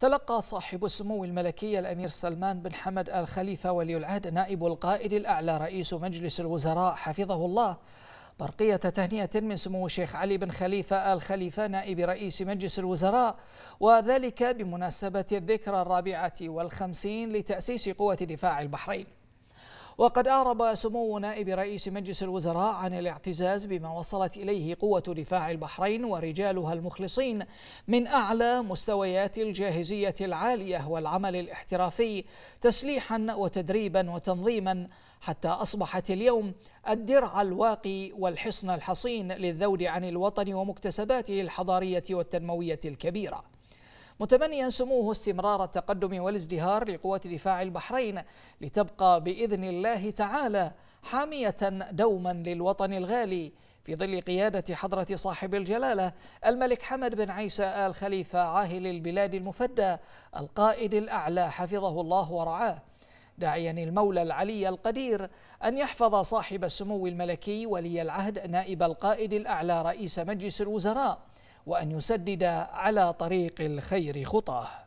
تلقى صاحب السمو الملكي الأمير سلمان بن حمد آل خليفة ولي العهد نائب القائد الأعلى رئيس مجلس الوزراء حفظه الله برقية تهنئة من سمو الشيخ علي بن خليفة آل خليفة نائب رئيس مجلس الوزراء وذلك بمناسبة الذكرى الرابعة والخمسين لتأسيس قوة دفاع البحرين وقد أعرب سمو نائب رئيس مجلس الوزراء عن الاعتزاز بما وصلت إليه قوة دفاع البحرين ورجالها المخلصين من أعلى مستويات الجاهزية العالية والعمل الاحترافي تسليحا وتدريبا وتنظيما حتى أصبحت اليوم الدرع الواقي والحصن الحصين للذود عن الوطن ومكتسباته الحضارية والتنموية الكبيرة متمنيا سموه استمرار التقدم والازدهار لقوات دفاع البحرين لتبقى بإذن الله تعالى حامية دوما للوطن الغالي في ظل قيادة حضرة صاحب الجلالة الملك حمد بن عيسى آل خليفة عاهل البلاد المفدى القائد الأعلى حفظه الله ورعاه داعيا المولى العلي القدير أن يحفظ صاحب السمو الملكي ولي العهد نائب القائد الأعلى رئيس مجلس الوزراء وأن يسدد على طريق الخير خطاه